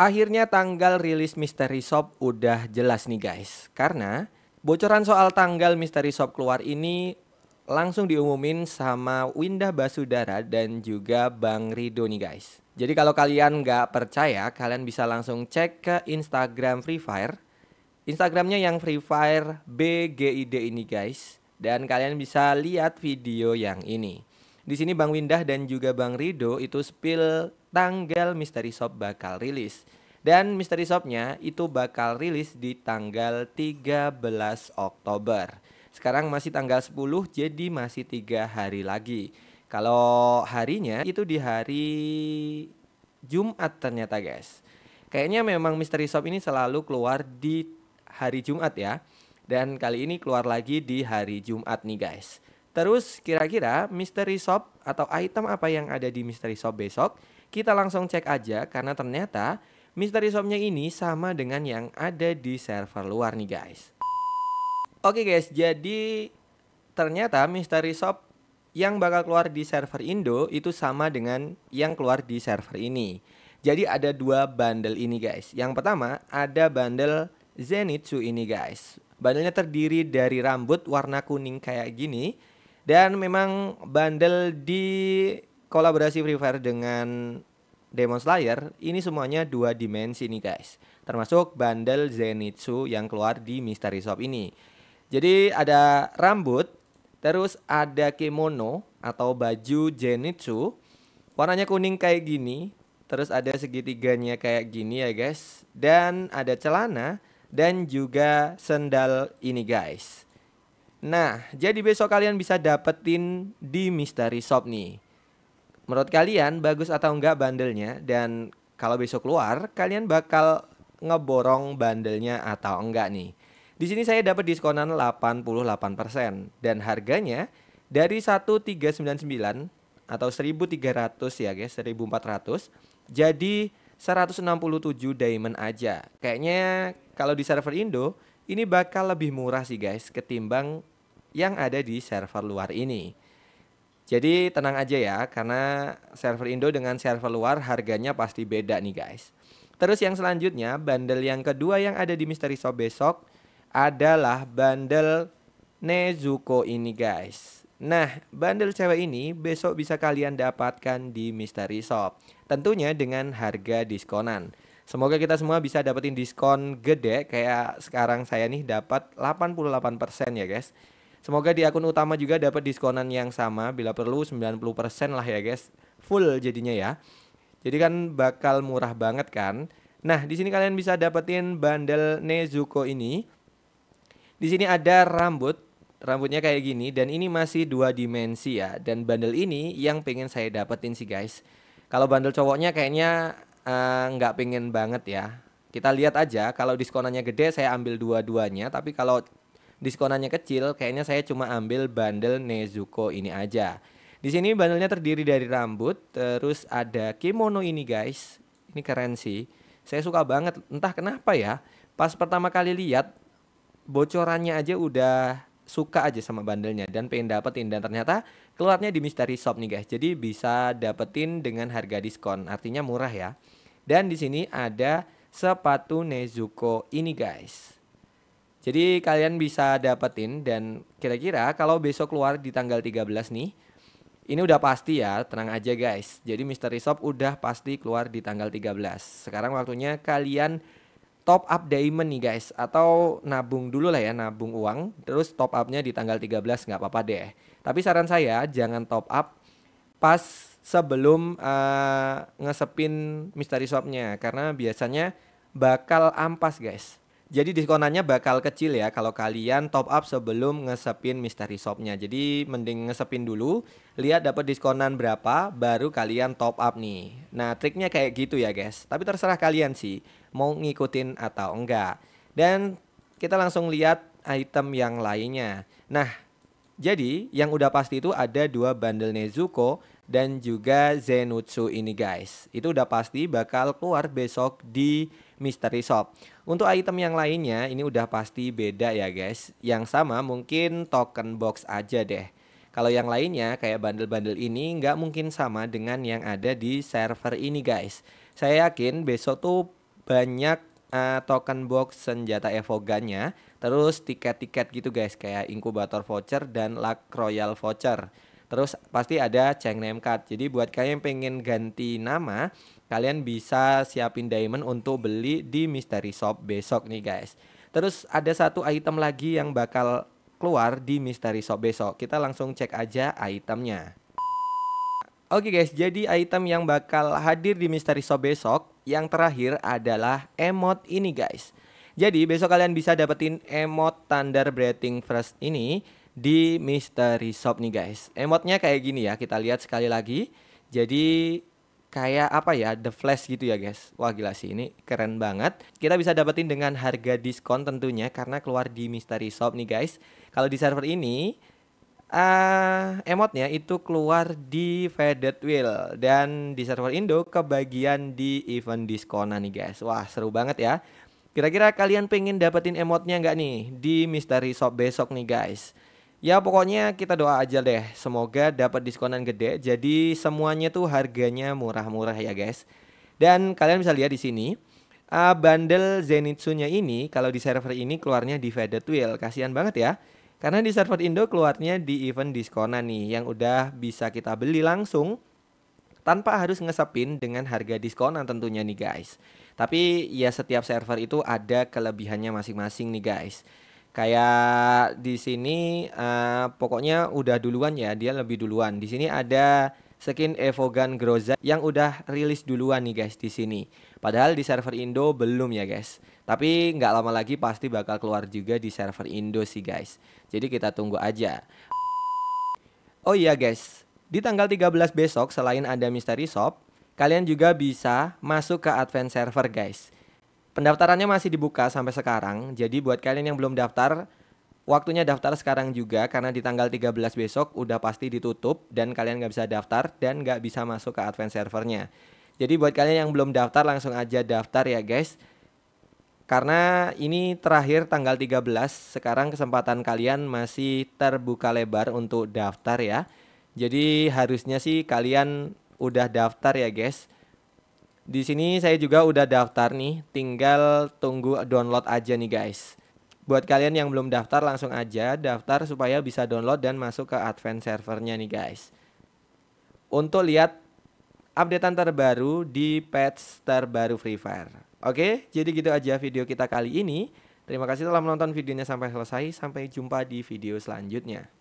Akhirnya tanggal rilis Misteri Shop udah jelas nih guys. Karena bocoran soal tanggal Misteri Shop keluar ini langsung diumumin sama Winda Basudara dan juga Bang Rido nih guys. Jadi kalau kalian nggak percaya, kalian bisa langsung cek ke Instagram Free Fire. Instagramnya yang Free Fire BGID ini guys. Dan kalian bisa lihat video yang ini. Di sini Bang Windah dan juga Bang Rido itu spill tanggal Misteri Shop bakal rilis. Dan Misteri Shopnya itu bakal rilis di tanggal 13 Oktober. Sekarang masih tanggal 10 jadi masih tiga hari lagi. Kalau harinya itu di hari Jumat ternyata guys. Kayaknya memang Misteri Shop ini selalu keluar di hari Jumat ya. Dan kali ini keluar lagi di hari Jumat nih guys. Terus kira-kira mystery shop atau item apa yang ada di mystery shop besok? Kita langsung cek aja karena ternyata mystery shopnya ini sama dengan yang ada di server luar nih guys. Oke okay guys, jadi ternyata mystery shop yang bakal keluar di server Indo itu sama dengan yang keluar di server ini. Jadi ada dua bundle ini guys. Yang pertama ada bundle Zenitsu ini guys. Bandelnya terdiri dari rambut warna kuning kayak gini dan memang bandel di kolaborasi Free Fire dengan Demon Slayer ini semuanya dua dimensi nih guys. Termasuk bandel Zenitsu yang keluar di Mystery Shop ini. Jadi ada rambut, terus ada kimono atau baju Zenitsu. Warnanya kuning kayak gini, terus ada segitiganya kayak gini ya guys. Dan ada celana dan juga sendal ini guys. Nah, jadi besok kalian bisa dapetin di Mystery Shop nih. Menurut kalian bagus atau enggak bandelnya dan kalau besok keluar kalian bakal ngeborong bandelnya atau enggak nih. Di sini saya dapat diskonan 88% dan harganya dari 1399 atau 1300 ya guys, 1400 jadi 167 diamond aja. Kayaknya kalau di server Indo ini bakal lebih murah sih guys ketimbang yang ada di server luar ini. Jadi tenang aja ya karena server Indo dengan server luar harganya pasti beda nih guys. Terus yang selanjutnya bandel yang kedua yang ada di Misteri Shop besok adalah bandel Nezuko ini guys. Nah, bandel cewek ini besok bisa kalian dapatkan di Misteri Shop. Tentunya dengan harga diskonan. Semoga kita semua bisa dapetin diskon gede kayak sekarang saya nih dapat 88% ya guys. Semoga di akun utama juga dapat diskonan yang sama bila perlu 90% lah ya guys. Full jadinya ya. Jadi kan bakal murah banget kan. Nah, di sini kalian bisa dapetin bundle Nezuko ini. Di sini ada rambut, rambutnya kayak gini dan ini masih dua dimensi ya. Dan bundle ini yang pengen saya dapetin sih guys. Kalau bandel cowoknya kayaknya Eh, nggak uh, pengen banget ya. Kita lihat aja kalau diskonannya gede saya ambil dua-duanya tapi kalau diskonannya kecil kayaknya saya cuma ambil bundle Nezuko ini aja. Di sini bandelnya terdiri dari rambut, terus ada kimono ini guys. Ini keren sih. Saya suka banget, entah kenapa ya. Pas pertama kali lihat bocorannya aja udah suka aja sama bandelnya dan pengen dapetin dan ternyata Keluarnya di Misteri Shop nih guys. Jadi bisa dapetin dengan harga diskon. Artinya murah ya. Dan di sini ada sepatu Nezuko ini guys. Jadi kalian bisa dapetin dan kira-kira kalau besok keluar di tanggal 13 nih ini udah pasti ya, tenang aja guys. Jadi Misteri Shop udah pasti keluar di tanggal 13. Sekarang waktunya kalian top up diamond nih guys atau nabung dulu lah ya, nabung uang terus top upnya di tanggal 13 nggak apa-apa deh. Tapi saran saya jangan top up pas sebelum uh, ngesepin mystery shopnya karena biasanya bakal ampas guys. Jadi diskonannya bakal kecil ya kalau kalian top up sebelum ngesepin mystery shopnya. Jadi mending ngesepin dulu, lihat dapat diskonan berapa, baru kalian top up nih. Nah triknya kayak gitu ya guys. Tapi terserah kalian sih mau ngikutin atau enggak. Dan kita langsung lihat item yang lainnya. Nah jadi yang udah pasti itu ada dua bundle Nezuko dan juga Zenutsu ini guys. Itu udah pasti bakal keluar besok di Mystery Shop. Untuk item yang lainnya ini udah pasti beda ya guys. Yang sama mungkin token box aja deh. Kalau yang lainnya kayak bundle-bundle ini nggak mungkin sama dengan yang ada di server ini guys. Saya yakin besok tuh banyak uh, token box senjata evogannya Terus tiket-tiket gitu guys kayak inkubator voucher dan luck royal voucher. Terus pasti ada Ceng Name Card. Jadi buat kalian yang pengen ganti nama, kalian bisa siapin diamond untuk beli di mystery shop besok nih guys. Terus ada satu item lagi yang bakal keluar di mystery shop besok. Kita langsung cek aja itemnya. Oke okay guys, jadi item yang bakal hadir di mystery shop besok yang terakhir adalah emot ini guys. Jadi besok kalian bisa dapetin emot Thunder breathing first ini di mystery shop nih guys. Emotnya kayak gini ya, kita lihat sekali lagi. Jadi kayak apa ya, the flash gitu ya guys. Wah gila sih ini keren banget. Kita bisa dapetin dengan harga diskon tentunya karena keluar di mystery shop nih guys. Kalau di server ini Uh, emotnya itu keluar di Faded Wheel dan di server Indo kebagian di event diskonan nih guys. Wah seru banget ya. Kira-kira kalian pengen dapetin emotnya nggak nih di Misteri Shop besok nih guys? Ya pokoknya kita doa aja deh, semoga dapat diskonan gede. Jadi semuanya tuh harganya murah-murah ya guys. Dan kalian bisa lihat di sini, uh, bundle nya ini kalau di server ini keluarnya di Faded Wheel. Kasihan banget ya. Karena di server Indo keluarnya di event diskonan nih yang udah bisa kita beli langsung tanpa harus ngesepin dengan harga diskonan tentunya nih guys. Tapi ya setiap server itu ada kelebihannya masing-masing nih guys. Kayak di sini uh, pokoknya udah duluan ya, dia lebih duluan. Di sini ada skin Evogan Groza yang udah rilis duluan nih guys di sini. Padahal di server Indo belum ya guys. Tapi nggak lama lagi pasti bakal keluar juga di server Indo sih guys. Jadi kita tunggu aja. Oh iya guys, di tanggal 13 besok, selain ada Misteri Shop, kalian juga bisa masuk ke Advent Server guys. Pendaftarannya masih dibuka sampai sekarang, jadi buat kalian yang belum daftar, waktunya daftar sekarang juga karena di tanggal 13 besok udah pasti ditutup dan kalian nggak bisa daftar dan nggak bisa masuk ke Advent servernya. Jadi buat kalian yang belum daftar langsung aja daftar ya guys. Karena ini terakhir tanggal 13, sekarang kesempatan kalian masih terbuka lebar untuk daftar ya. Jadi harusnya sih kalian udah daftar ya guys. Di sini saya juga udah daftar nih, tinggal tunggu download aja nih guys. Buat kalian yang belum daftar langsung aja daftar supaya bisa download dan masuk ke advance servernya nih guys. Untuk lihat updatean terbaru di patch terbaru Free Fire. Oke, jadi gitu aja video kita kali ini. Terima kasih telah menonton videonya sampai selesai. Sampai jumpa di video selanjutnya.